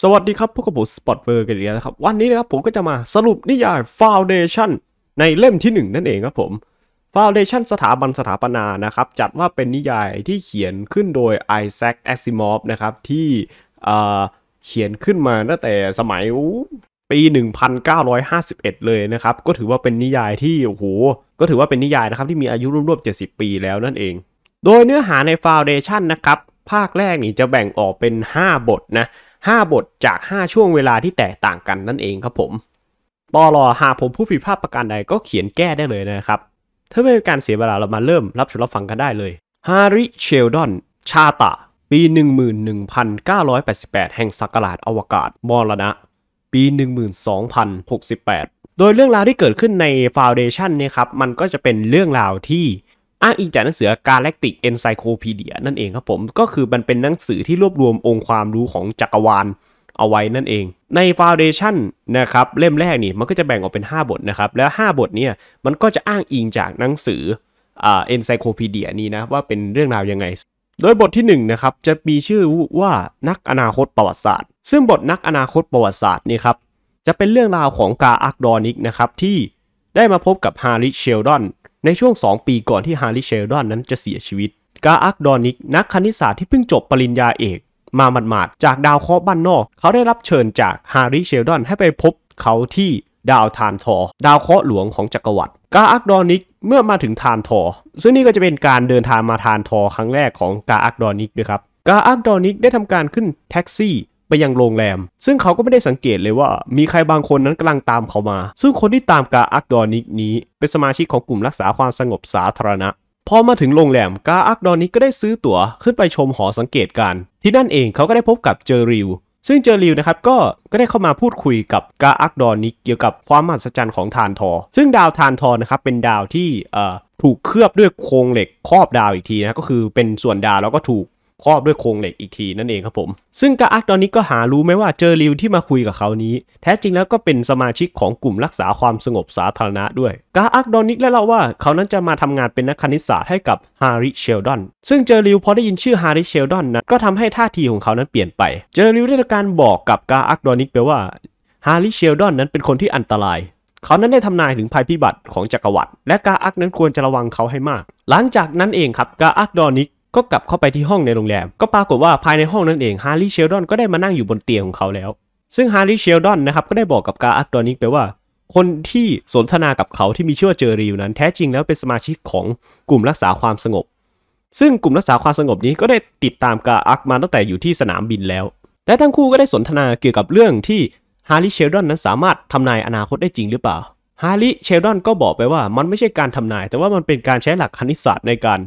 สวัสดีครับ พวกกับผมสปอตเวอร์กันอีกแล้วนะครับวันนี้นะครับผมก็จะมาสรุปนิยาย Foundation ในเล่มที่ 1 นั่นเองครับผม Foundation สถาบันสถาปนานะครับจัดว่าเป็นนิยายที่เขียนขึ้นโดย Isaac Asimov นะครับที่เขียนขึ้นมาตั้งแต่สมัยปี 1951 เลยนะครับ ก็ถือว่าเป็นนิยายที่โอ้โหก็ถือว่าเป็นนิยายนะครับที่มีอายุรวมๆ70 ปีแล้วนั่นเอง โดยเนื้อหาใน Foundation นะครับภาคแรกนี่จะแบ่งออกเป็น 5 บทนะ5 บทจาก 5 ช่วงเวลาที่แตกต่างกันนั่นเองครับผมปอลอหากผมผู้ผิดพลาดประการใดก็เขียนแก้ได้เลยนะครับ ถ้าไม่เป็นการเสียเวลาเรามาเริ่มรับชมรับฟังกันได้เลย ฮาริเชลดอน ชาตะปี 11,988 แห่งสักราชอวกาศมรณะ ปี 12,068 โดยเรื่องราวที่เกิดขึ้นในฟาวเดชันเนี่ยครับ มันก็จะเป็นเรื่องราวที่อ้างอิงจากหนังสือ Galactic Encyclopedia นั่นเองครับผมก็คือมันเป็นหนังสือที่รวบรวมองค์ความรู้ของจักรวาลเอาไว้นั่นเอง ใน Foundation นะครับเล่มแรกนี่มันก็จะแบ่งออกเป็น 5 บทนะครับแล้ว 5 บทเนี่ยมันก็จะอ้างอิงจากหนังสือเอนไซโคพีเดียนี้นะว่าเป็นเรื่องราวยังไง โดยบทที่1นนะครับจะมีชื่อว่านักอนาคตประวัติศาสตร์ ซึ่งบทนักอนาคตประวัติศาสตร์นี่ครับจะเป็นเรื่องราวของกาอักดอนิกนะครับที่ได้มาพบกับฮาริเชลดอนในช่วง 2 ปีก่อนที่ฮาริเชลดอน นั้นจะเสียชีวิต กาอักดอนิกนักคณิตศาสตร์ที่เพิ่งจบปริญญาเอกมาหมาดๆจากดาวเคราะห์บ้านนอก เขาได้รับเชิญจากฮาริเชลดอน ให้ไปพบเขาที่ดาวทานทอ ดาวเคราะห์หลวงของจักรวรรดิ กาอักดอนิกเมื่อมาถึงทานทอซึ่งนี่ก็จะเป็นการเดินทางมาทานทอครั้งแรกของกาอักดอนิกด้วยครับ กาอักดอนิกได้ทำการขึ้นแท็กซี่ไปยังโรงแรมซึ่งเขาก็ไม่ได้สังเกตเลยว่า มีใครบางคนนั้นกำลังตามเขามา ซึ่งคนที่ตามกาอักดอนิกนี้เป็นสมาชิกของกลุ่มรักษาความสงบสาธารณะ พอมาถึงโรงแรมกาอักดอนิกก็ได้ซื้อตั๋วขึ้นไปชมหอสังเกตการที่นั่นเองเขาก็ได้พบกับเจอริวซึ่งเจอริวนะครับก็ก็ได้เข้ามาพูดคุยกับกาอักดอนิกเกี่ยวกับความมหัศจรรย์ของทานทอ ซึ่งดาวทานทอนะครับเป็นดาวที่ถูกเคลือบด้วยโครงเหล็กครอบดาวอีกทีนะก็คือเป็นส่วนดาวแล้วก็ถูกครอบด้วยโครงเหล็กอีกทีนั่นเองครับผมซึ่งกาอักตอนนี้ก็หารู้ไหมว่าเจอริวที่มาคุยกับเขานี้แท้จริงแล้วก็เป็นสมาชิกของกลุ่มรักษาความสงบสาธารณะด้วยกาอักดอนิกเล่าว่าเขานั้นจะมาทำงานเป็นนักคณิตศาสตร์ให้กับฮาริเชลดอนซึ่งเจอริวพอได้ยินชื่อฮาริเชลดอนนั้นก็ทำให้ท่าทีของเขานั้นเปลี่ยนไปเจอริวได้ทำการบอกกับกาอักดอนนิกไปว่าฮาริเชลดอนนั้นเป็นคนที่อันตราย เขานั้นได้ทำนายถึงภัยพิบัติของจักรวรรดิและกาอักนั้นควรจะระวังเขาให้มากหลังจากนั้นเองครับกาอักดอนิกก็กลับเข้าไปที่ห้องในโรงแรม ก็ปรากฏว่าภายในห้องนั่นเองฮาร์รี่เชลดอนก็ได้มานั่งอยู่บนเตียงของเขาแล้ว ซึ่งฮาร์รี่เชลดอนนะครับก็ได้บอกกับกาอักตอนิกไปว่า คนที่สนทนากับเขาที่มีชื่อว่าเจอรีวนั้นแท้จริงแล้วเป็นสมาชิกของกลุ่มรักษาความสงบ ซึ่งกลุ่มรักษาความสงบนี้ก็ได้ติดตามกาอักมาตั้งแต่อยู่ที่สนามบินแล้วและทั้งคู่ก็ได้สนทนาเกี่ยวกับเรื่องที่ฮาร์รี่เชลดอนนั้นสามารถทำนายอนาคตได้จริงหรือเปล่าฮาร์รี่เชลดอนก็บอกไปว่ามันไม่ใช่การทำนาย แต่ว่ามันเป็นการใช้หลักคณิตศาสตร์ในการ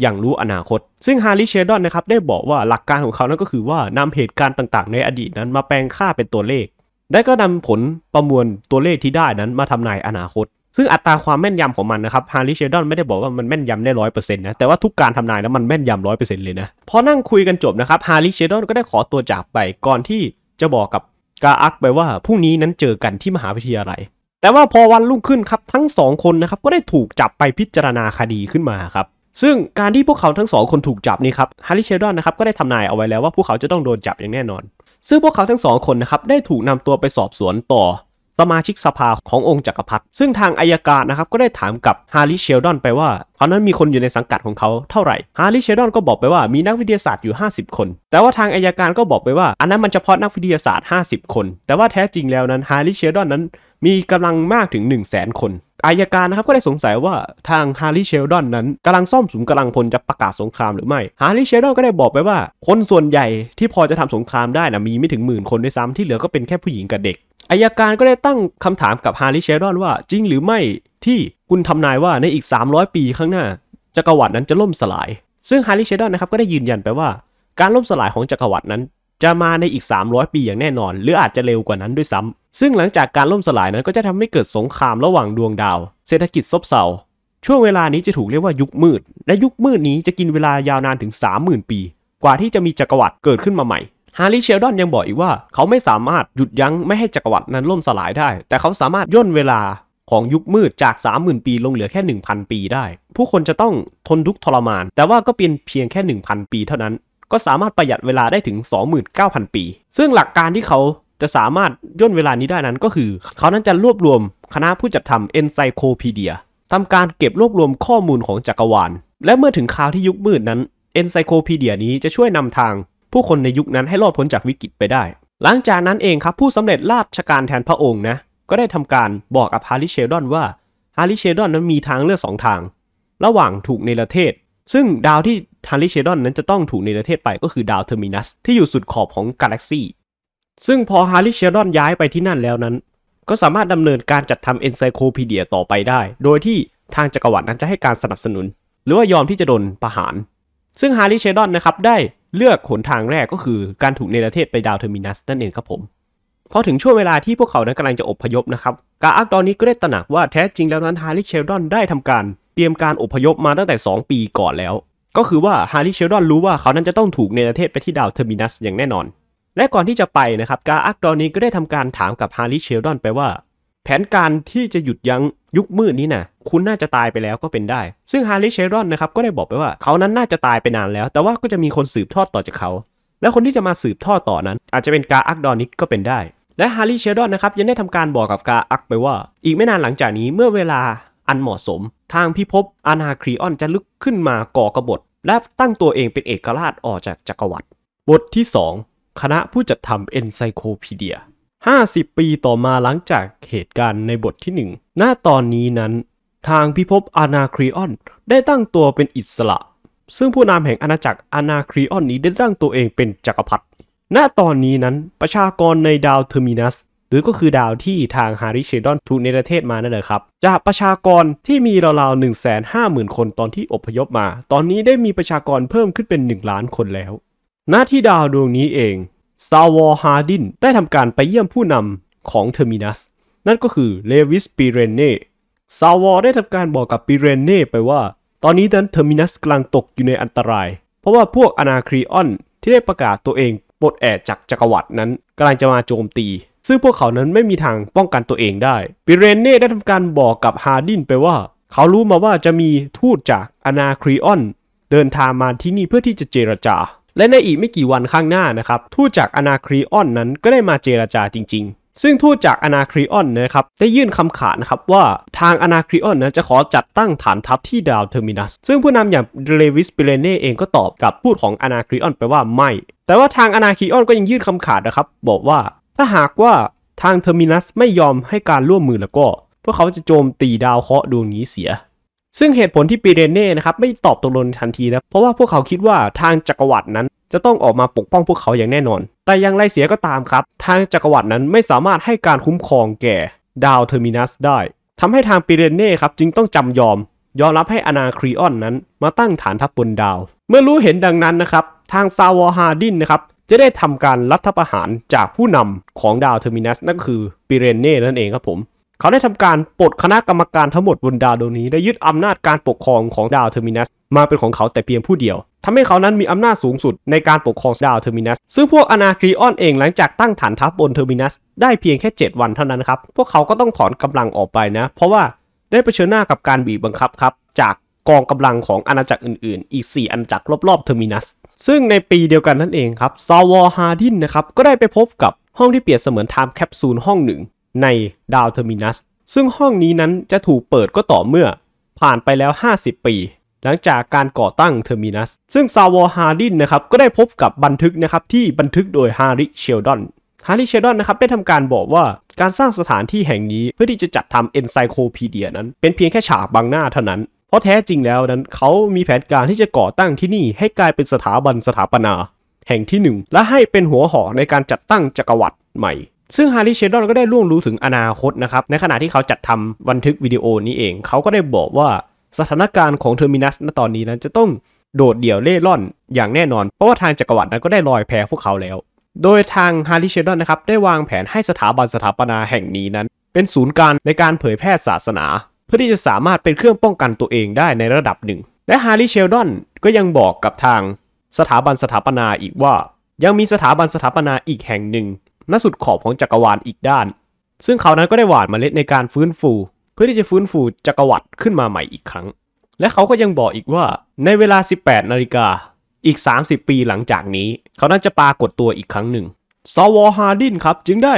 อย่างรู้อนาคต ซึ่งฮาริเชดอนนะครับได้บอกว่าหลักการของเขานั้นก็คือว่านำเหตุการณ์ต่างๆ ในอดีตนั้นมาแปลงค่าเป็นตัวเลขและก็นำผลประมวลตัวเลขที่ได้นั้น มาทำนายอนาคต ซึ่งอัตราความแม่นยำของมันนะครับฮาริเชดอนไม่ได้บอกว่ามันแม่นยำได้ร้อยเปอร์เซ็นต์นะ แต่ว่าทุกการทำนายนั้นมันแม่นยำร้อยเปอร์เซ็นต์เลยนะ พอนั่งคุยกันจบนะครับฮาริเชดอนก็ได้ขอตัวจากไปก่อนที่จะบอกกับกาอักไปว่าพรุ่งนี้นั้นเจอกันที่มหาวิทยาลัยแต่ว่าพอวันรุ่งขึ้นครับทั้งสองคนนะครับก็ได้ถูกจับไปพิจารณาคดีขึ้นมาครับซึ่งการที่พวกเขาทั้งสองคนถูกจับนี่ครับฮาริเชดอนนะครับก็ได้ทำนายเอาไว้แล้วว่าพวกเขาจะต้องโดนจับอย่างแน่นอนซึ่งพวกเขาทั้งสองคนนะครับได้ถูกนำตัวไปสอบสวนต่อ สมาชิกสภาขององค์จักรพรรดิซึ่งทางอายการนะครับก็ได้ถามกับฮาริเชลดอนไปว่าตอนนั้นมีคนอยู่ในสังกัดของเขาเท่าไหร่ฮาริเชลดอนก็บอกไปว่ามีนักวิทยาศาสตร์อยู่ 50 คน แต่ว่าทางอายการก็บอกไปว่าอันนั้นมันเฉพาะนักวิทยาศาสตร์ 50 คน แต่ว่าแท้จริงแล้วนั้นฮาริเชลดอนนั้นมีกำลังมากถึง 1 0 0 0 0แสนคน อายการนะครับก็ได้สงสัยว่าทางฮาร์ลีเชลดอนนั้นกำลังซ่อมสมกำลังพลจะประกาศสงครามหรือไม่ฮาร์ลีเชลดอนก็ได้บอกไปว่า คนส่วนใหญ่ที่พอจะทำสงครามได้นะมีไม่ถึงหมื่นคนด้วยซ้ำที่เหลือก็เป็นแค่ผู้หญิงกับเด็กอายการก็ได้ตั้งคำถามกับฮาร์ลีเชลดอนว่าจริงหรือไม่ที่คุณทำนายว่าในอีก 300 ปีข้างหน้าจักรวรรดินั้นจะล่มสลาย ซึ่งฮาร์ลีเชลดอนนะครับก็ได้ยืนยันไปว่าการล่มสลายของจักรวรรดินั้น จะมาในอีก 300 ปีอย่างแน่นอน หรืออาจจะเร็วกว่านั้นด้วยซ้ำซึ่งหลังจากการล่มสลายนั้นก็จะทำให้เกิดสงครามระหว่างดวงดาว เศรษฐกิจซบเซา ช่วงเวลานี้จะถูกเรียกว่ายุคมืด และยุคมืดนี้จะกินเวลายาวนานถึง 30,000 ปี กว่าที่จะมีจักรวรรดิเกิดขึ้นมาใหม่ ฮาริเชลดอนยังบอกอีกว่า เขาไม่สามารถหยุดยั้งไม่ให้จักรวรรดินั้นล่มสลายได้ แต่เขาสามารถย่นเวลาของยุคมืดจาก30,000 ปี ลงเหลือแค่ 1,000 ปีได้ ผู้คนจะต้องทนทุกทรมาน แต่ว่าก็เป็นเพียงแค่ 1,000 ปีเท่านั้น ก็สามารถประหยัดเวลาได้ถึง 29,000 ปี ซึ่งหลักการที่เขาจะสามารถย่นเวลานี้ได้นั้นก็คือ เขานั้นจะรวบรวม คณะผู้จัดทำเอนไซโคพีเดียทำการเก็บรวบรวมข้อมูลของจักรวาลและเมื่อถึงคราวที่ยุคมืดนั้นเอนไซโคพีเดียนี้จะช่วยนำทาง ผู้คนในยุคนั้นให้รอดพ้นจากวิกฤตไปได้ หลังจากนั้นเองครับ ผู้สำเร็จราชการแทนพระองค์นะก็ได้ทำการบอกกับฮาริเชดอนว่าฮาริเชดอนนั้นมีทางเลือกสองทางระหว่างถูกในประเทศ ซึ่งดาวที่ฮาริเชดอนนั้นจะต้องถูกในประเทศไปก็คือดาวเทอร์มินัสที่อยู่สุดขอบของกาแล็กซีซึ่งพอฮาริเชลดอนย้ายไปที่นั่นแล้วนั้น ก็สามารถดำเนินการจัดทำเอนไซโคพีเดียต่อไปได้ โดยที่ทางจักรวรรดินั้นจะให้การสนับสนุน หรือว่ายอมที่จะโดนประหาร ซึ่งฮาริเชลดอนนะครับได้เลือกหนทางแรกก็คือการถูกเนรเทศไปดาวเทอร์มินัสนั่นเองครับผม พอถึงช่วงเวลาที่พวกเขานั้นกำลังจะอบพยพนะครับ กาอักตอนนี้ก็ได้ตระหนักว่าแท้จริงแล้วนั้นฮาริเชลดอนได้ทำการเตรียมการอบพยพมาตั้งแต่ 2 ปีก่อนแล้ว ก็คือว่าฮาริเชลดอนรู้ว่าเขานั้นจะต้องถูกเนรเทศไปที่ดาวเทอร์มินัสอย่างแน่นอนและก่อนที่จะไปนะครับกาอักดอนนี้ก็ได้ทำการถามกับฮาริเชลดอนไปว่าแผนการที่จะหยุดยั้งยุคมืดนี้นะ่ะคุณน่าจะตายไปแล้วก็เป็นได้ ซึ่งฮาริเชลดอนนะครับก็ได้บอกไปว่าเขานั้นน่าจะตายไปนานแล้ว แต่ว่าก็จะมีคนสืบทอดต่อจากเขา และคนที่จะมาสืบทอดต่อนั้นอาจจะเป็นกาอักดอนนิกก็เป็นได้และฮาริเชลดอนนะครับยังได้ทำการบอกกับกาอักไปว่า อีกไม่นานหลังจากนี้เมื่อเวลาอันเหมาะสมทางพิภพอาณาครีออนจะลึกขึ้นมาก่อกบฏและตั้งตัวเองเป็นเอกราชออกจากจักรวรรดิบทที่ 2คณะผู้จัดทำเอนไซโคพีเดีย 50 ปีต่อมาหลังจากเหตุการณ์ในบทที่1หน้าตอนนี้นั้น ทางพิภพอาณาครีออนได้ตั้งตัวเป็นอิสระ ซึ่งผู้นำแห่งอาณาจักรอาณาครีออนนี้ได้ตั้งตัวเองเป็นจักรพรรดิ ณ ตอนนี้นั้น ประชากรในดาวเทอร์มินัส หรือก็คือดาวที่ทางฮาริเชดอนถูกในประเทศมานั่นแหละครับ จากประชากรที่มีราวๆ 1 5 0 0 0 0 คนตอนที่อพยพมา ตอนนี้ได้มีประชากรเพิ่มขึ้นเป็น 1 ล้านคนแล้วหน้าที่ดาวดวงนี้เองซาวอร์ฮาร์ดินได้ทำการไปเยี่ยมผู้นำของเทอร์มินัส นั่นก็คือเลวิสปิเรเน่ซาวอร์ได้ทำการบอกกับปิเรเน่ไปว่า ตอนนี้นั้นเทอร์มินัสกำลังตกอยู่ในอันตราย เพราะว่าพวกอนาครีออนที่ได้ประกาศตัวเองปลดแอกจากจักรวรรดินั้นกำลังจะมาโจมตี ซึ่งพวกเขานั้นไม่มีทางป้องกันตัวเองได้ปิเรเน่ได้ทำการบอกกับฮาร์ดินไปว่าเขารู้มาว่าจะมีทูตจากอนาครีออน เดินทางมาที่นี่เพื่อที่จะเจรจาและในอีกไม่กี่วันข้างหน้านะครับ ทูตจากอนาครีออนนั้นก็ได้มาเจราจาจริงๆ ซึ่งทูตจากอนาคริออนนะครับได้ยื่นคำขาดนะครับว่าทางอนาคริออนนะจะขอจัดตั้งฐานทัพที่ดาวเทอร์มินัส ซึ่งผู้นำอย่างเลวิสเปเลเน่เองก็ตอบกับพูดของอนาคริออนไปว่าไม่ แต่ว่าทางอนาคริออนก็ยังยื่นคำขาดนะครับ บอกว่า ถ้าหากว่าทางเทอร์มินัสไม่ยอมให้การร่วมมือแล้วก็พวกเขาจะโจมตีดาวเคราะห์ดวงนี้เสียซึ่งเหตุผลที่ปีเรเน่ นะครับ ไม่ตอบตกลงทันทีนะเพราะว่าพวกเขาคิดว่าทางจักรวรรดินั้น จะต้องออกมาปกป้องพวกเขาอย่างแน่นอน แต่อย่างไรเสียก็ตามครับ ทางจักรวรรดินั้นไม่สามารถให้การคุ้มครองแก่ดาวเทอร์มินัสได้ ทำให้ทางปีเรเน่ครับ จึงต้องจำยอม ยอมรับให้อนาครีออนนั้นมาตั้งฐานทัพบนดาว เมื่อรู้เห็นดังนั้นนะครับ ทางซาวอฮาดินนะครับ จะได้ทำการรัฐประหารจากผู้นำของดาวเทอร์มินัสนั่นก็คือปิเรเน่นั่นเองครับผมเขาได้ทำการปลดคณะกรรมการทั้งหมดบนดาวดวงนี้และยึดอำนาจการปกครองของดาวเทอร์มินัสมาเป็นของเขาแต่เพียงผู้เดียว ทำให้เขานั้นมีอำนาจสูงสุดในการปกครองดาวเทอร์มินัสซึ่งพวกอนาครีออนเองหลังจากตั้งฐานทัพบนเทอร์มินัสได้เพียงแค่ 7 วันเท่านั้นครับพวกเขาก็ต้องถอนกำลังออกไปนะ เพราะว่าได้เผชิญหน้ากับการบีบบังคับครับ จากกองกำลังของอาณาจักรอื่น ๆ อีก 4อาณาจักรรอบๆเทอร์มินัสซึ่งในปีเดียวกันนั่นเองครับซาวอฮาดินนะครับก็ได้ไปพบกับห้องที่เปรียบเสมือนไทม์แคปซูลห้องหนึ่งในดาวเทอร์มินัส ซึ่งห้องนี้นั้นจะถูกเปิดก็ต่อเมื่อ ผ่านไปแล้ว 50 ปี หลังจากการก่อตั้งเทอร์มินัส ซึ่งซาวอฮาร์ดินนะครับ ก็ได้พบกับบันทึกนะครับ ที่บันทึกโดยฮาริเชลดอนฮาริเชลดอนนะครับได้ทำการบอกว่าการสร้างสถานที่แห่งนี้เพื่อที่จะจัดทำเอนไซโคพีเดียนั้น เป็นเพียงแค่ฉากบางหน้าเท่านั้น เพราะแท้จริงแล้วนั้น เขามีแผนการที่จะก่อตั้งที่นี่ ให้กลายเป็นสถาบันสถาปนา แห่งที่ 1 และให้เป็นหัวหอกในการจัดตั้งจักรวรรดิใหม่ซึ่งฮาริเชดอนก็ได้ล่วงรู้ถึงอนาคตนะครับ ในขณะที่เขาจัดทำบันทึกวิดีโอนี้เอง เขาก็ได้บอกว่าสถานการณ์ของเทอร์มินัสณตอนนี้นั้นจะต้องโดดเดี่ยวเล่ร่อนอย่างแน่นอน เพราะว่าทางจักรวรรดินั้นก็ได้ลอยแพพวกเขาแล้ว โดยทางฮาริเชดอนนะครับ ได้วางแผนให้สถาบันสถาปนาแห่งนี้นั้น เป็นศูนย์กลางในการเผยแพร่ศาสนา เพื่อที่จะสามารถเป็นเครื่องป้องกันตัวเองได้ในระดับหนึ่ง และฮาริเชลดอนก็ยังบอกกับทางสถาบันสถาปนาอีกว่า ยังมีสถาบันสถาปนาอีกแห่งหนึ่งณสุดขอบของจักรวาลอีกด้าน ซึ่งเขานั้นก็ได้หว่านเมล็ดในการฟื้นฟู เพื่อที่จะฟื้นฟูจักรวรรดิขึ้นมาใหม่อีกครั้ง และเขาก็ยังบอกอีกว่าในเวลา 18 นาฬิกาอีก 30 ปีหลังจากนี้ เขานั้นจะปรากฏตัวอีกครั้งหนึ่ง สวฮาร์ดินครับ จึงได้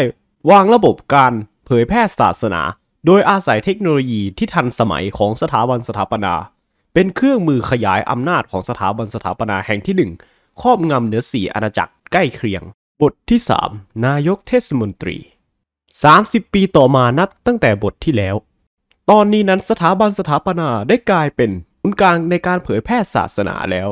วางระบบการเผยแพร่ศาสนา โดยอาศัยเทคโนโลยีที่ทันสมัยของสถาบันสถาปนา เป็นเครื่องมือขยายอำนาจของสถาบันสถาปนาแห่งที่ 1 ครอบงำเหนือสี่อาณาจักรใกล้เคียงบทที่ 3 นายกเทศมนตรี 30 ปีต่อมานับตั้งแต่บทที่แล้ว ตอนนี้นั้นสถาบันสถาปนาได้กลายเป็นอุนกลางในการเผยแพร่ศาสนาแล้ว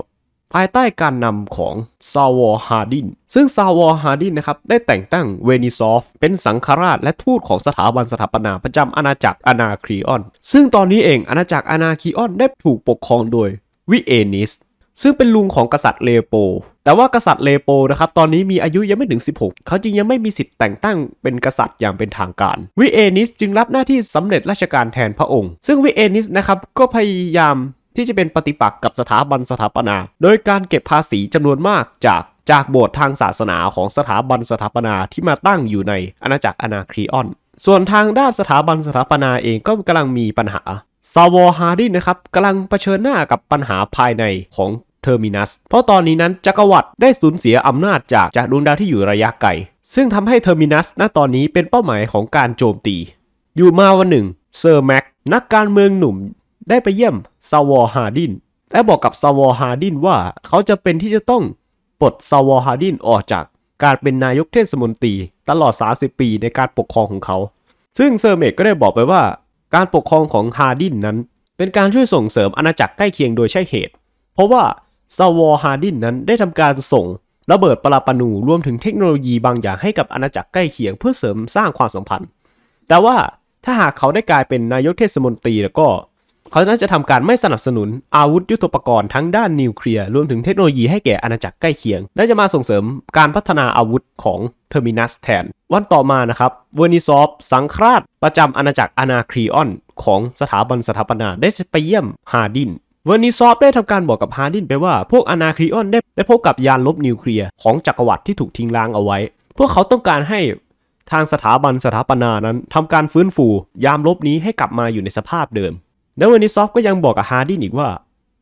ภายใต้การนำของซาวอร์ฮาดิน ซึ่งซาวอร์ฮาดินนะครับได้แต่งตั้งเวนิซอฟ เป็นสังฆราชและทูตของสถาบันสถาปนา ประจำอาณาจักรอาณาครีออน ซึ่งตอนนี้เองอาณาจักรอาณาครีออนได้ถูกปกครองโดยวิเอนิสซึ่งเป็นลุงของกษัตริย์เลโป แต่ว่ากษัตริย์เลโปนะครับตอนนี้มีอายุยังไม่ถึง 16 เขาจึงยังไม่มีสิทธิ์แต่งตั้งเป็นกษัตริย์อย่างเป็นทางการ วิเอนิสจึงรับหน้าที่สำเร็จราชการแทนพระองค์ ซึ่งวิเอนิสนะครับก็พยายามที่จะเป็นปฏิปักษ์กับสถาบันสถาปนา โดยการเก็บภาษีจำนวนมากจากจากโบสถ์ทางศาสนาของสถาบันสถาปนาที่มาตั้งอยู่ในอาณาจักรอนาครีออน ส่วนทางด้านสถาบันสถาปนาเองก็กำลังมีปัญหาซาวอฮาร์ดินนะครับกำลังเผชิญหน้ากับปัญหาภายในของเทอร์มินัสเพราะตอนนี้นั้นจักรวรรดิได้สูญเสียอำนาจจากจากดวงดาวที่อยู่ระยะไกล ซึ่งทำให้เทอร์มินัสณตอนนี้เป็นเป้าหมายของการโจมตี อยู่มาวันหนึ่งเซอร์แม็กนักการเมืองหนุ่มได้ไปเยี่ยมซาวอฮาร์ดินและบอกกับซาวอฮาร์ดินว่าเขาจะเป็นที่จะต้องปลดซาวอฮาร์ดินออกจาก การเป็นนายกเทศมนตรีตลอด 30 ปีในการปกครองของเขาซึ่งเซอร์เมกก็ได้บอกไปว่าการปกครองของฮาร์ดินนั้นเป็นการช่วยส่งเสริมอาณาจักรใกล้เคียงโดยใช่เหตุ เพราะว่าซาวอฮาร์ดินนั้นได้ทำการส่งระเบิดปราปนูรวมถึงเทคโนโลยีบางอย่างให้กับอาณาจักรใกล้เคียงเพื่อเสริมสร้างความสัมพันธ์ แต่ว่าถ้าหากเขาได้กลายเป็นนายกเทศมนตรีแล้วก็ เขาน่าจะทำการไม่สนับสนุนอาวุธยุทโธปกรณ์ทั้งด้านนิวเคลียร์รวมถึงเทคโนโลยีให้แก่อาณาจักรใกล้เคียงและจะมาส่งเสริมการพัฒนาอาวุธของเทอร์มินัสแทนวันต่อมานะครับเวอร์นิซอฟสังคราชประจำอาณาจักรอนาครีออน ของสถาบันสถาปนาได้ไปเยี่ยมฮาดินเวอร์นิซอฟได้ทำการบอกกับฮาดินไปว่าพวกอนาครีออนได้ได้พบกับยานลบนิวเคลียร์ของจักรวรรดิที่ถูกทิ้งล้างเอาไว้ พวกเขาต้องการให้ทางสถาบันสถาปนานั้นทำการฟื้นฟูยามลบนี้ให้กลับมาอยู่ในสภาพเดิม และเวอร์นิซอฟก็ยังบอกกับฮาร์ดินอีกว่า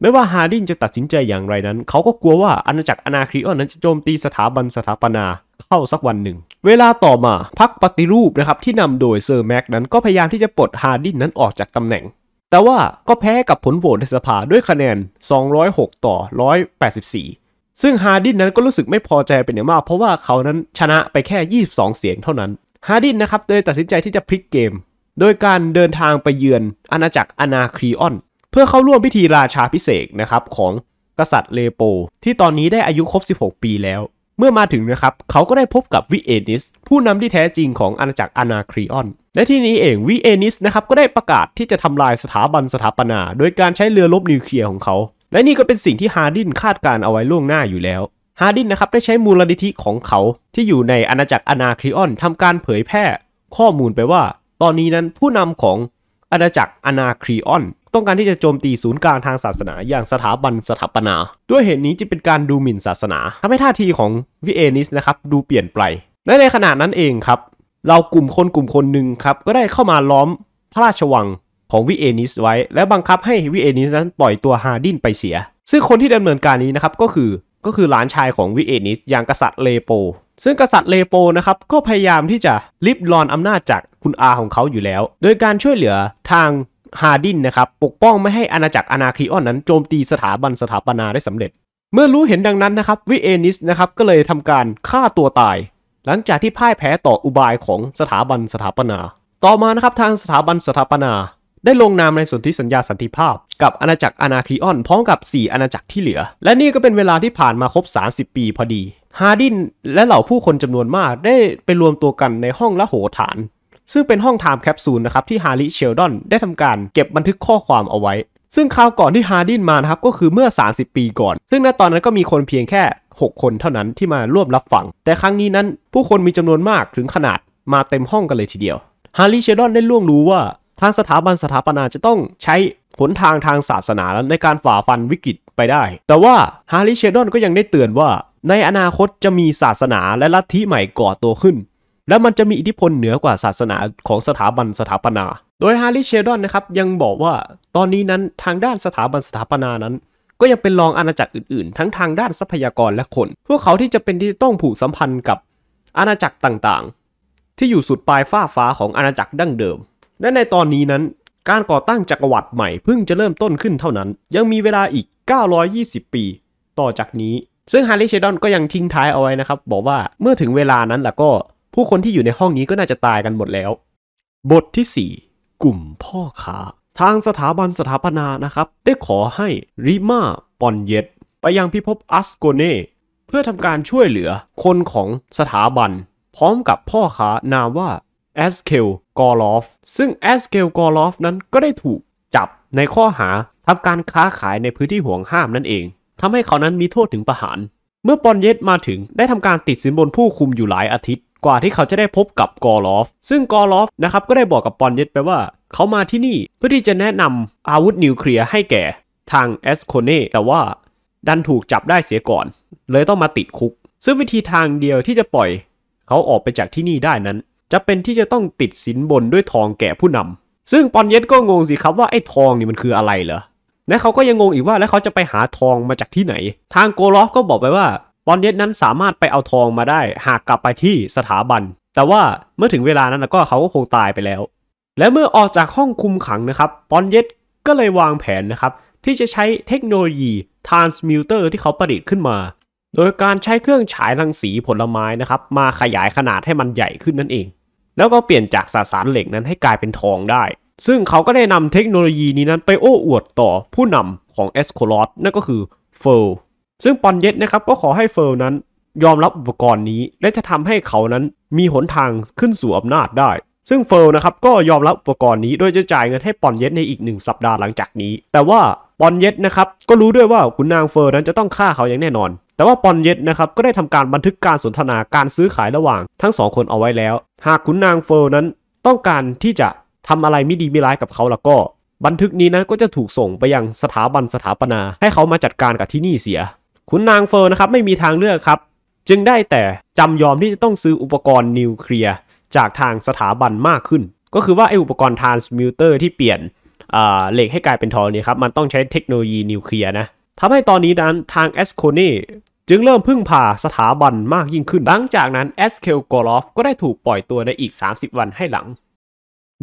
ไม่ว่าฮาร์ดินจะตัดสินใจอย่างไรนั้นเขาก็กลัวว่าอาณาจักรอนาครีออนนั้นจะโจมตีสถาบันสถาปนาเข้าสักวันหนึ่ง เวลาต่อมาพรรคปฏิรูปนะครับ ที่นำโดยเซอร์แม็กนั้นก็พยายามที่จะปลดฮาร์ดินนั้นออกจากตำแหน่ง แต่ว่าก็แพ้กับผลโหวตในสภาด้วยคะแนน 206 ต่อ 184 ซึ่งฮาร์ดินนั้นก็รู้สึกไม่พอใจเป็นอย่างมาก เพราะว่าเขานั้นชนะไปแค่ 22 เสียงเท่านั้น ฮาร์ดินนะครับเลยตัดสินใจที่จะพลิกเกม โดยการเดินทางไปเยือนอาณาจักรอนาครีออน เพื่อเข้าร่วมพิธีราชาพิเศษนะครับของกษัตริย์เลโป ที่ตอนนี้ได้อายุครบ16 ปีแล้วเมื่อมาถึงนะครับ เขาก็ได้พบกับวิเอนิสผู้นำที่แท้จริงของอาณาจักรอนาครีออน และที่นี้เอง วิเอนิสนะครับก็ได้ประกาศที่จะทำลายสถาบันสถาปนา โดยการใช้เรือลบนิวเคลียร์ของเขา และนี่ก็เป็นสิ่งที่ฮาร์ดินคาดการเอาไว้ล่วงหน้าอยู่แล้วฮาร์ดินนะครับได้ใช้มูลนิธิของเขา ที่อยู่ในอาณาจักรอนาครีออนทำการเผยแพร่ ข้อมูลไปว่า ตอนนี้นั้นผู้นำของอาณาจักรอนาครีออน ต้องการที่จะโจมตีศูนย์กลางทางศาสนา อย่างสถาบันสถาปนา ด้วยเหตุนี้จึงเป็นการดูหมิ่นศาสนาทำให้ท่าทีของวิเอนิสนะครับดูเปลี่ยนไปและในขณะนั้นเองครับเรากลุ่มคนกลุ่มคนหนึ่งครับก็ได้เข้ามาล้อมพระราชวังของวิเอนิสไว้ และบังคับให้วิเอนิสนั้น ปล่อยตัวฮาดินไปเสีย ซึ่งคนที่ดำเนินการนี้นะครับก็คือก็คือหลานชายของวิเอนิสอย่างกษัตริย์เลโปซึ่งกษัตริย์เลโปนะครับก็พยายามที่จะลิบลอนอำนาจจากคุณอาของเขาอยู่แล้ว โดยการช่วยเหลือทางฮาดินนะครับ ปกป้องไม่ให้อาณาจักรอนาคริออนนั้นโจมตีสถาบันสถาปนาได้สำเร็จ เมื่อรู้เห็นดังนั้นนะครับวิเอนิสนะครับก็เลยทำการฆ่าตัวตาย หลังจากที่พ่ายแพ้ต่ออุบายของสถาบันสถาปนา ต่อมานะครับทางสถาบันสถาปนาได้ลงนามในสนธิสัญญาสันติภาพ กับอาณาจักรอาณาครีออนพร้อมกับ 4 อาณาจักรที่เหลือ และนี่ก็เป็นเวลาที่ผ่านมาครบ 30 ปีพอดี ฮาร์ดินและเหล่าผู้คนจำนวนมากได้ไปรวมตัวกันในห้องละโหฐาน ซึ่งเป็นห้องไทม์แคปซูลนะครับ ที่ฮาริเชลดอนได้ทำการเก็บบันทึกข้อความเอาไว้ ซึ่งคราวก่อนที่ฮาร์ดินมานะครับก็คือเมื่อ 30 ปีก่อน ซึ่งณตอนนั้นก็มีคนเพียงแค่ 6 คนเท่านั้นที่มาร่วมรับฟัง แต่ครั้งนี้นั้นผู้คนมีจำนวนมากถึงขนาดมาเต็มห้องกันเลยทีเดียว ฮาริเชลดอนได้ล่วงรู้ว่าทางสถาบันสถาปนาจะต้องใช้หนทางทางศาสนาในการฝ่าฟันวิกฤตไปได้ แต่ว่าฮาริเชดอนก็ยังได้เตือนว่า ในอนาคตจะมีศาสนาและลัทธิใหม่ก่อตัวขึ้น และมันจะมีอิทธิพลเหนือกว่าศาสนาของสถาบันสถาปนา โดยฮาริเชดอนนะครับยังบอกว่าตอนนี้นั้นทางด้านสถาบันสถาปนานั้น ก็ยังเป็นรองอาณาจักรอื่นๆ ทั้งทางด้านทรัพยากรและคน พวกเขาที่จะเป็นที่ต้องผูกสัมพันธ์กับอาณาจักรต่างๆ ที่อยู่สุดปลายฟ้าฟ้าของอาณาจักรดั้งเดิมและในตอนนี้นั้นการก่อตั้งจักรวรรดิใหม่ เพิ่งจะเริ่มต้นขึ้นเท่านั้น ยังมีเวลาอีก 920 ปีต่อจากนี้ ซึ่งฮาร์ลีเชดอนก็ยังทิ้งท้ายเอาไว้นะครับ บอกว่าเมื่อถึงเวลานั้นแล้วก็ผู้คนที่อยู่ในห้องนี้ก็น่าจะตายกันหมดแล้ว บทที่ 4 กลุ่มพ่อค้า ทางสถาบันสถาปนานะครับ ได้ขอให้ริมาปอนเยตไปยังพิภพอัสโกเน่เพื่อทำการช่วยเหลือคนของสถาบัน พร้อมกับพ่อค้านามว่าแอสเคลกอลอฟซึ่งแอสเคลกอลอฟนั้นก็ได้ถูกจับในข้อหาทำการค้าขายในพื้นที่ห่วงห้ามนั่นเอง ทำให้เขานั้นมีโทษถึงประหาร เมื่อปอนเยตมาถึงได้ทำการติดสินบนผู้คุมอยู่หลายอาทิตย์ กว่าที่เขาจะได้พบกับกอลอฟซึ่งกอลอฟนะครับก็ได้บอกกับปอนเยตไปว่าเขามาที่นี่เพื่อที่จะแนะนำอาวุธนิวเคลียร์ให้แก่ทางเอสโคเน่ แต่ว่า ดันถูกจับได้เสียก่อน เลยต้องมาติดคุก ซึ่งวิธีทางเดียวที่จะปล่อย เขาออกไปจากที่นี่ได้นั้นจะเป็นที่จะต้องติดสินบนด้วยทองแก่ผู้นำ ซึ่งปอนเย็ดก็งงสิครับว่าไอ้ทองนี่มันคืออะไรเหรอ และเขาก็ยังงงอีกว่าแล้วเขาจะไปหาทองมาจากที่ไหน ทางโกลอฟก็บอกไปว่าปอนเย็ดนั้นสามารถไปเอาทองมาได้หากกลับไปที่สถาบัน แต่ว่าเมื่อถึงเวลานั้นก็เขาก็คงตายไปแล้ว และเมื่อออกจากห้องคุมขังนะครับปอนเย็ดก็เลยวางแผนนะครับที่จะใช้เทคโนโลยีทรานสมิวเตอร์ที่เขาประดิษฐ์ขึ้นมา โดยการใช้เครื่องฉายรังสีผลไม้นะครับมาขยายขนาดให้มันใหญ่ขึ้นนั่นเองแล้วก็เปลี่ยนจากสสารเหล็กนั้นให้กลายเป็นทองได้ ซึ่งเขาก็ได้นำเทคโนโลยีนี้นั้นไปโอ้อวดต่อผู้นำของเอสโคลอสนั่นก็คือเฟิลซึ่งปอนเยตนะครับก็ขอให้เฟิลนั้นยอมรับอุปกรณ์นี้ และจะทำให้เขานั้นมีหนทางขึ้นสู่อำนาจได้ซึ่ง เฟิร์นะครับก็ยอมรับอุปกรณ์นี้โดยจะจ่ายเงินให้ปอนเยตในอีก1สัปดาห์หลังจากนี้ แต่ว่าปอนเยตนะครับก็รู้ด้วยว่าคุณนางเฟิร์นั้นจะต้องฆ่าเขาอย่างแน่นอน แต่ว่าปอนเยตนะครับก็ได้ทำการบันทึกการสนทนาการซื้อขายระหว่างทั้งสองคนเอาไว้แล้ว หากคุณนางเฟิร์นั้นต้องการที่จะทำอะไรไม่ดีไม่ร้ายกับเขาแล้วก็ บันทึกนี้นั้นก็จะถูกส่งไปยังสถาบันสถาปนาให้เขามาจัดการกับที่นี่เสียคุณนางเฟิร์นะครับไม่มีทางเลือกครับจึงได้แต่จำยอมที่จะต้องซื้ออุปกรณ์นิวเคลียร์จากทางสถาบันมากขึ้น ก็คือว่าไออุปกรณ์ทรานส์มิวเตอร์ที่เปลี่ยนเหล็กให้กลายเป็นทองเนี่ยครับ มันต้องใช้เทคโนโลยีนิวเคลียร์นะทำให้ตอนนี้นั้นทางเอสโคเนจึงเริ่มพึ่งพาสถาบันมากยิ่งขึ้น หลังจากนั้นเอสเคลกอลอฟก็ได้ถูกปล่อยตัวในอีก 30 วันให้หลัง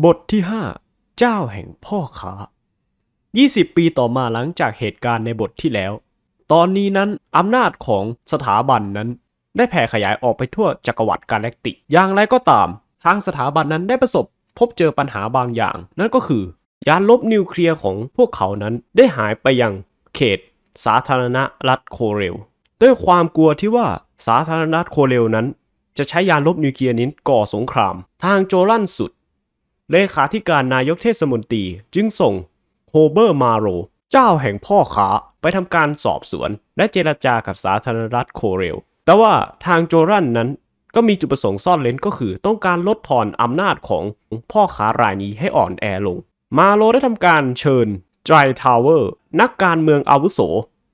บทที่ 5 เจ้าแห่งพ่อค้า20 ปีต่อมาหลังจากเหตุการณ์ในบทที่แล้ว ตอนนี้นั้นอำนาจของสถาบันนั้นได้แผ่ขยายออกไปทั่วจักรวรรดิกาแล็กติก อย่างไรก็ตาม ทางสถาบันนั้นได้ประสบพบเจอปัญหาบางอย่าง นั่นก็คือยานลบนิวเคลียร์ของพวกเขานั้นได้หายไปยังเขต สาธารณรัฐโคเรล ด้วยความกลัวที่ว่าสาธารณรัฐโคเรลนั้น จะใช้ยานลบนิวเคลียร์นี้ก่อสงคราม ทางโจลันสุด เลขาธิการนายกเทศมนตรี จึงส่งโฮเบอร์มาโรเจ้าแห่งพ่อขาไปทำการสอบสวน และเจรจากับสาธารณรัฐโคเรลแต่ว่าทางโจรันนั้นก็มีจุดประสงค์ซ่อนเลนก็คือ ต้องการลดทอนอำนาจของพ่อค้ารายนี้ให้อ่อนแอลง มาโลได้ทำการเชิญไจทาวเวอร์นักการเมืองอาวุโส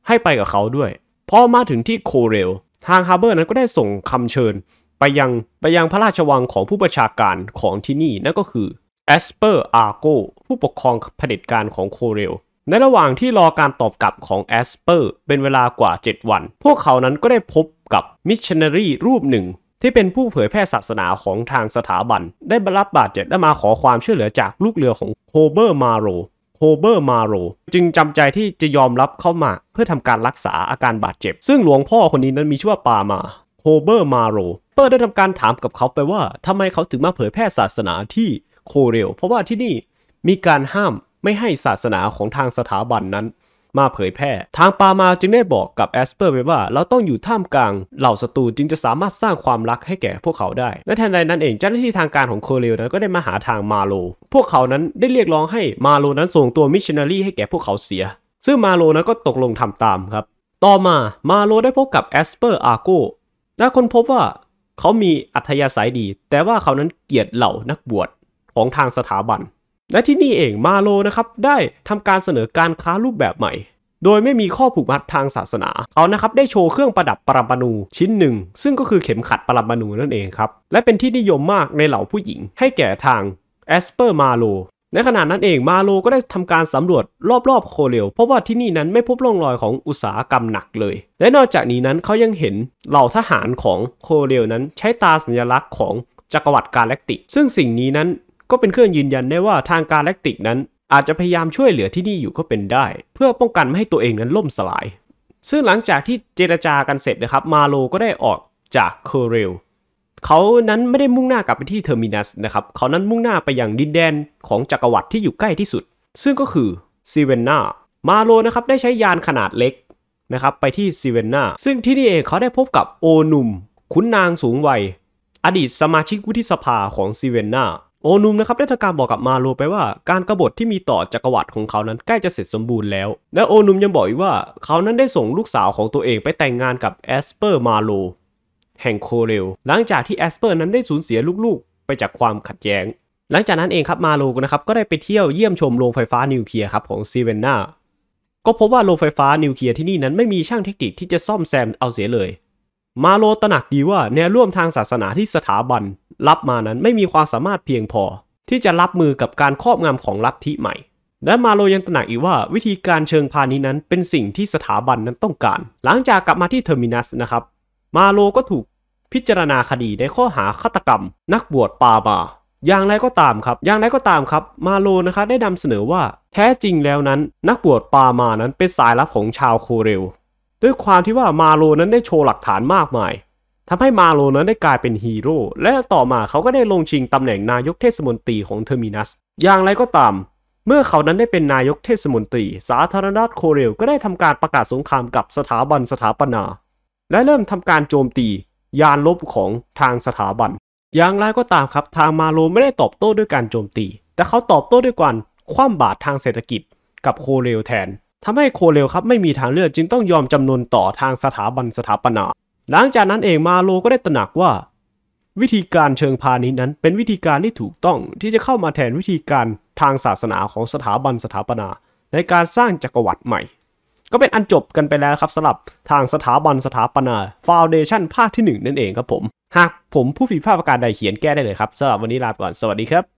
ให้ไปกับเขาด้วย พอมาถึงที่โคเรลทางฮาร์เบอร์นั้นก็ได้ส่งคำเชิญ ไปยังไปยังพระราชวังของผู้ประชาการ ของที่นี่ นั่นก็คือแอสเปอร์อาร์โกผู้ปกครองเผด็จการของโคเรลในระหว่างที่รอการตอบกลับของแอสเปอร์เป็นเวลากว่า 7 วัน พวกเขานั้นก็ได้พบกับมิชชันนารีรูปหนึ่ง ที่เป็นผู้เผยแพร่ศาสนาของทางสถาบัน ได้รับบาดเจ็บและมาขอความช่วยเหลือจากลูกเรือของโฮเบอร์มาโรโฮเบอร์มาโรจึงจำใจที่จะยอมรับเข้ามา เพื่อทำการรักษาอาการบาดเจ็บ ซึ่งหลวงพ่อคนนี้นั้นมีชื่อว่าปามา โฮเบอร์มาโรเปิดได้ทำการถามกับเขาไปว่าทำไมเขาถึงมาเผยแพร่ศาสนาที่โคเรลเพราะว่าที่นี่ มีการห้ามไม่ให้ศาสนาของทางสถาบันนั้นมาเผยแพร่ ทางปามาจึงได้บอกกับแอสเปอร์ไปว่าเราต้องอยู่ท่ามกลางเหล่าศัตรูจึงจะสามารถสร้างความรักให้แก่พวกเขาได้ และทันใดนั้นเองเจ้าหน้าที่ทางการของโคเรลนั้นก็ได้มาหาทางมาโลพวกเขานั้นได้เรียกร้องให้มาโลนั้นส่งตัวมิชชันนารีให้แก่พวกเขาเสีย ซึ่งมาโลนั้นก็ตกลงทำตามครับ ต่อมามาโลได้พบกับแอสเปอร์อาโกและคนพบว่าเขามีอัธยาศัยดี แต่ว่าเขานั้นเกลียดเหล่านักบวชของทางสถาบันและที่นี่เอง มาโลนะครับ ได้ทำการเสนอการค้ารูปแบบใหม่ โดยไม่มีข้อผูกมัดทางศาสนาเอานะครับ ได้โชว์เครื่องประดับปรัมปนูชิ้นหนึ่ง ซึ่งก็คือเข็มขัดปรัมปนูนั่นเองครับ และเป็นที่นิยมมากในเหล่าผู้หญิง ให้แก่ทาง แอสเปอร์มาโล ในขณะนั้นเอง มาโลก็ได้ทำการสำรวจรอบๆ โคเรลเพราะว่าที่นี่นั้นไม่พบร่องรอยของอุตสาหกรรมหนักเลย และนอกจากนี้นั้นเขายังเห็นเหล่าทหารของโคเรลนั้น ใช้ตาสัญลักษณ์ของจักรวรรดิกาแล็กติก ซึ่งสิ่งนี้นั้นก็เป็นเครื่องยืนยันได้ว่าทางการแลกติกนั้น อาจจะพยายามช่วยเหลือที่นี่อยู่ก็เป็นได้ เพื่อป้องกันไม่ให้ตัวเองนั้นล่มสลาย ซึ่งหลังจากที่เจรจากันเสร็จนะครับมาโลก็ได้ออกจากเคเรลเขานั้นไม่ได้มุ่งหน้ากลับไปที่เทอร์มินัสนะครับเขานั้นมุ่งหน้าไปยังดินแดนของจักรวรรดิที่อยู่ใกล้ที่สุด ซึ่งก็คือซีเวนนามาโลนะครับได้ใช้ยานขนาดเล็กนะครับไปที่ซีเวนนาซึ่งที่นี่เองเขาได้พบกับโอนุมขุนนางสูงวัยอดีตสมาชิกวุฒิสภาของซีเวนนาโอนุมนะครับได้ทำการบอกกับมาโลไปว่า การกรบฏที่มีต่อจักรวรรดิของเขานั้นใกล้จะเสร็จสมบูรณ์แล้ว และโอนุมยังบอกอีกว่าเขานั้นได้ส่งลูกสาวของตัวเองไปแต่งงานกับแอสเปอร์มาโลแห่งโคเรลหลังจากที่แอสเปอร์นั้นได้สูญเสียลูกๆ ไปจากความขัดแย้ง หลังจากนั้นเองครับมาโลนะครับก็ได้ไปเที่ยวเยี่ยมชมโรงไฟฟ้านิวเคลียร์ครับของซีเวนนาก็พบว่าโรงไฟฟ้านิวเคลียร์ที่นี่นั้นไม่มีช่างเทคนิคที่จะซ่อมแซมเอาเสียเลยมาโลตระหนักดีว่าแนวร่วมทางศาสนาที่สถาบันรับมานั้นไม่มีความสามารถเพียงพอ ที่จะรับมือกับการครอบงำของลัทธิใหม่ และมาโลยังตระหนักอีกว่าวิธีการเชิงพาณิชย์นั้นเป็นสิ่งที่สถาบันนั้นต้องการ หลังจากกลับมาที่เทอร์มินัสนะครับมาโลก็ถูกพิจารณาคดีในข้อหาฆาตกรรมนักบวชปาบา อย่างไรก็ตามครับ อย่างไรก็ตามครับมาโลนะคะได้นำเสนอว่าแท้จริงแล้วนั้นนักบวชปามานั้นเป็นสายลับของชาวโคเรลด้วยความที่ว่ามาโลนั้นได้โชว์หลักฐานมากมายทำให้มาโลนั้นได้กลายเป็นฮีโร่และต่อมาเขาก็ได้ลงชิงตำแหน่งนายกเทศมนตรีของเทอร์มินัส อย่างไรก็ตาม เมื่อเขานั้นได้เป็นนายกเทศมนตรี สาธารณรัฐโคเรล ก็ได้ทำการประกาศสงครามกับสถาบันสถาปนา และเริ่มทำการโจมตียานลบของทางสถาบัน อย่างไรก็ตามครับทางมาโลไม่ได้ตอบโต้ด้วยการโจมตี แต่เขาตอบโต้ด้วยการคว่ำบาตรทางเศรษฐกิจ กับโคเรลแทนทำให้โคเรลครับไม่มีทางเลือกจึงต้องยอมจำนวนต่อทางสถาบันสถาปนา หลังจากนั้นเองมาโลก็ได้ตระหนักว่าวิธีการเชิงพาณิชย์นั้น เป็นวิธีการที่ถูกต้องที่จะเข้ามาแทนวิธีการทางศาสนาของสถาบันสถาปนา ในการสร้างจักรวรรดิใหม่ ก็เป็นอันจบกันไปแล้วครับสำหรับทางสถาบันสถาปนาฟาวเดชั่นภาคที่ 1นั่นเองครับผม หากผมผู้ผิดพลาดประการใดเขียนแก้ได้เลยครับสำหรับวันนี้ลาไปก่อนสวัสดีครับ